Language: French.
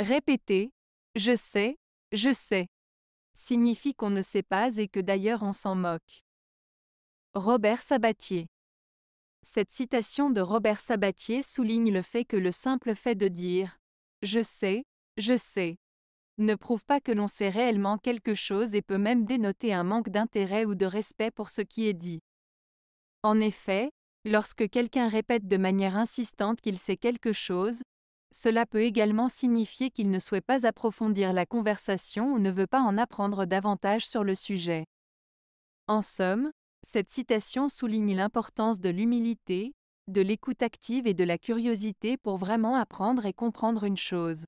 Répéter ⁇ Je sais, je sais ⁇ signifie qu'on ne sait pas et que d'ailleurs on s'en moque. Robert Sabatier Cette citation de Robert Sabatier souligne le fait que le simple fait de dire ⁇ Je sais, je sais ⁇ ne prouve pas que l'on sait réellement quelque chose et peut même dénoter un manque d'intérêt ou de respect pour ce qui est dit. En effet, lorsque quelqu'un répète de manière insistante qu'il sait quelque chose, cela peut également signifier qu'il ne souhaite pas approfondir la conversation ou ne veut pas en apprendre davantage sur le sujet. En somme, cette citation souligne l'importance de l'humilité, de l'écoute active et de la curiosité pour vraiment apprendre et comprendre une chose.